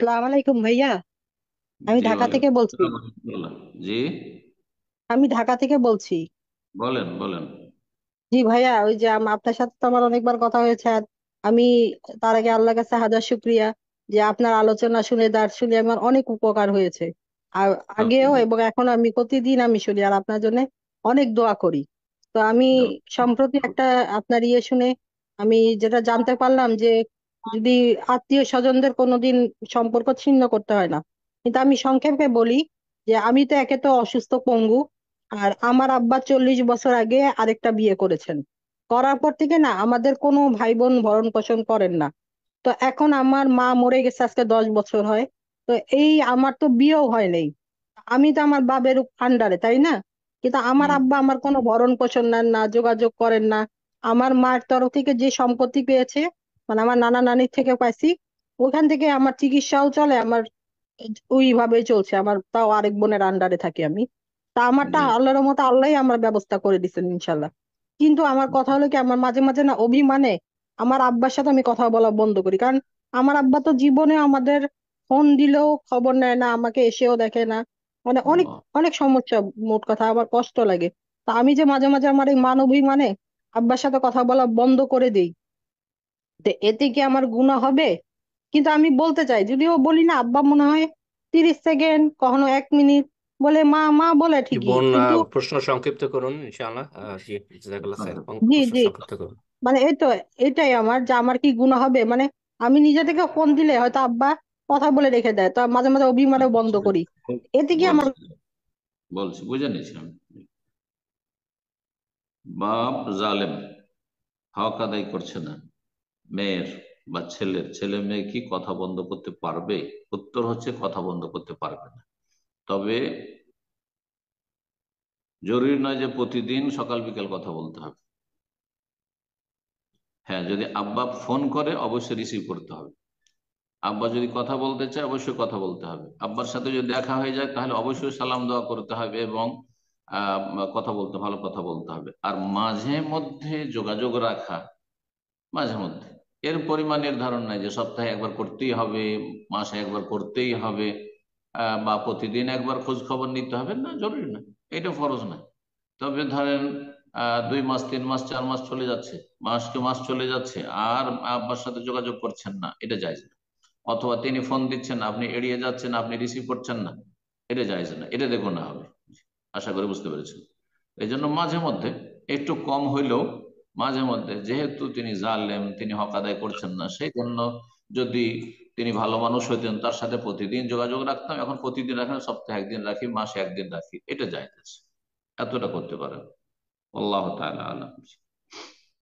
সালাম আলাইকুম ভাইয়া আমি জি ঢাকা থেকে বলছি আসসালাম জি আমি ঢাকা থেকে বলছি বলেন বলেন জি ভাইয়া ওই যে আপনার সাথে তো আমার অনেকবার কথা হয়েছে আমি তার আগে আল্লাহর কাছে হাজার শুক্রিয়া যে আপনার আলোচনা শুনে দার শুনে আমার অনেক উপকার হয়েছে আর আচ্ছা, আগেও এবং এখন আমি প্রতিদিন আমি শুনি আর আপনার জন্য অনেক দোয়া করি তো আমি সম্প্রতি একটা আপনার ইয়ে শুনে আমি যেটা জানতে পারলাম যে যদি আত্মীয় স্বজনদের কোনোদিন সম্পর্ক ছিন্ন করতে হয় না কিন্তু আমি সংক্ষেপে বলি যে আমি তো একে তো অসুস্থ পঙ্গু আর আমার আব্বা চল্লিশ বছর আগে আরেকটা বিয়ে করেছেন করার পর থেকে না আমাদের কোনো ভাই বোন ভরণ পোষণ করেন না তো এখন আমার মা মরে গেছে আজকে দশ বছর হয় তো এই আমার তো বিয়েও হয় নাই আমি তো আমার বাবের আন্ডারে তাই না কিন্তু আমার আব্বা আমার কোনো ভরণ পোষণ নেন না যোগাযোগ করেন না আমার মার তরফ থেকে যে সম্পত্তি পেয়েছে মানে আমার নানা নানির থেকে পাইছি ওখান থেকে আমার চিকিৎসাও চলে আমার ওইভাবে চলছে আমার তাও আরেক বোনের আন্ডারে থাকি আমি তা আমারটা আল্লাহর মতো আল্লাহই আমার ব্যবস্থা করে দিচ্ছেন ইনশাল্লাহ কিন্তু আমার কথা হলো কি আমার মাঝে মাঝে না অভিমানে আমার আব্বার সাথে আমি কথা বলা বন্ধ করি কারণ আমার আব্বা তো জীবনে আমাদের ফোন দিলেও খবর নেয় না আমাকে এসেও দেখে না মানে অনেক অনেক সমস্যা মোট কথা আবার কষ্ট লাগে তা আমি যে মাঝে মাঝে আমার এই মান অভিমানে আব্বার সাথে কথা বলা বন্ধ করে দেই তো এতে কি আমার গুণা হবে কিন্তু আমি বলতে চাই যদিও বলি না আব্বা মনে হয় তিরিশ সেকেন্ড কখনো এক মিনিট বলে মা মা বলে ঠিকই বোন কিন্তু প্রশ্ন সংক্ষিপ্ত করুন ইনশাআল্লাহ জি জাযাকাল্লাহ আচ্ছা। খাইর জি জি সংক্ষিপ্ত করুন মানে এই তো এটাই আমার যে আমার কি গুণা হবে মানে আমি নিজে থেকে ফোন দিলে হয়তো আব্বা কথা বলে রেখে দেয় তো মাঝে মাঝে অভিমানে বন্ধ আচ্ছা। করি এতে কি আমার বলছি বুঝে নিয়েছি বাপ জালেম হক আদায় করছে না মেয়ের বা ছেলের ছেলে মেয়ে কি কথা বন্ধ করতে পারবে উত্তর হচ্ছে কথা বন্ধ করতে পারবে না তবে জরুরি নয় যে প্রতিদিন সকাল বিকাল কথা বলতে হবে হ্যাঁ যদি আব্বা ফোন করে অবশ্যই রিসিভ করতে হবে আব্বা যদি কথা বলতে চায় অবশ্যই কথা বলতে হবে আব্বার সাথে যদি দেখা হয়ে যায় তাহলে অবশ্যই সালাম দোয়া করতে হবে এবং কথা বলতে ভালো কথা বলতে হবে আর মাঝে মধ্যে যোগাযোগ রাখা মাঝে মধ্যে এর পরিমাণ নির্ধারণ নাই যে সপ্তাহে একবার করতেই হবে মাসে একবার করতেই হবে বা প্রতিদিন একবার খোঁজ খবর নিতে হবে না জরুরি না এটা ফরজ না তবে ধরেন দুই মাস তিন মাস চার মাস চলে যাচ্ছে মাস মাস চলে যাচ্ছে আর আব্বার সাথে যোগাযোগ করছেন না এটা যায় না অথবা তিনি ফোন দিচ্ছেন আপনি এড়িয়ে যাচ্ছেন আপনি রিসিভ করছেন না এটা যায় না এটা দেখুন না হবে আশা করি বুঝতে পেরেছেন এই জন্য মাঝে মধ্যে একটু কম হইলেও মাঝে মধ্যে যেহেতু তিনি জালেম তিনি হক আদায় করছেন না সেই জন্য যদি তিনি ভালো মানুষ হইতেন তার সাথে প্রতিদিন যোগাযোগ রাখতাম এখন প্রতিদিন রাখেন সপ্তাহে একদিন রাখি মাসে একদিন রাখি এটা যাইতেছে এতটা করতে পারেন আল্লাহ তালা আল্লাহ